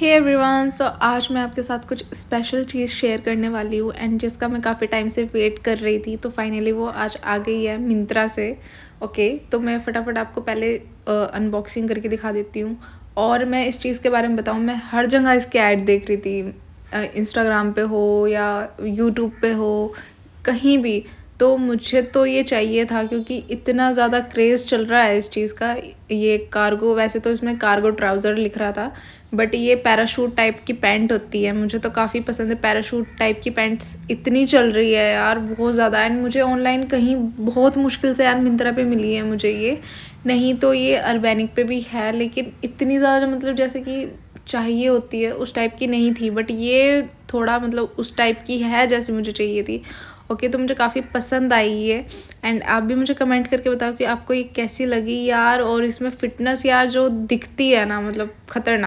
hey everyone so आज मैं आपके साथ कुछ स्पेशल चीज़ शेयर करने वाली हूँ एंड जिसका मैं काफ़ी टाइम से वेट कर रही थी तो फाइनली वो आज आ गई है मिंत्रा से ओके okay, तो मैं फटाफट आपको पहले अनबॉक्सिंग करके दिखा देती हूँ और मैं इस चीज़ के बारे में बताऊँ मैं हर जगह इसके ऐड देख रही थी इंस्टाग्राम पे हो या यूट्यूब पे हो कहीं भी तो मुझे तो ये चाहिए था क्योंकि इतना ज़्यादा क्रेज़ चल रहा है इस चीज़ का ये कार्गो वैसे तो इसमें कार्गो ट्राउज़र लिख रहा था बट ये पैराशूट टाइप की पैंट होती है मुझे तो काफ़ी पसंद है पैराशूट टाइप की पैंट्स इतनी चल रही है यार बहुत ज़्यादा एंड मुझे ऑनलाइन कहीं बहुत मुश्किल से यार मिंत्रा पे मिली है मुझे ये नहीं तो ये अर्बेनिक पे भी है लेकिन इतनी ज़्यादा मतलब जैसे कि चाहिए होती है उस टाइप की नहीं थी बट ये थोड़ा मतलब उस टाइप की है जैसी मुझे चाहिए थी ओके okay, तो मुझे काफ़ी पसंद आई ये एंड आप भी मुझे कमेंट करके बताओ कि आपको ये कैसी लगी यार और इसमें फ़िटनेस यार जो दिखती है ना मतलब ख़तरनाक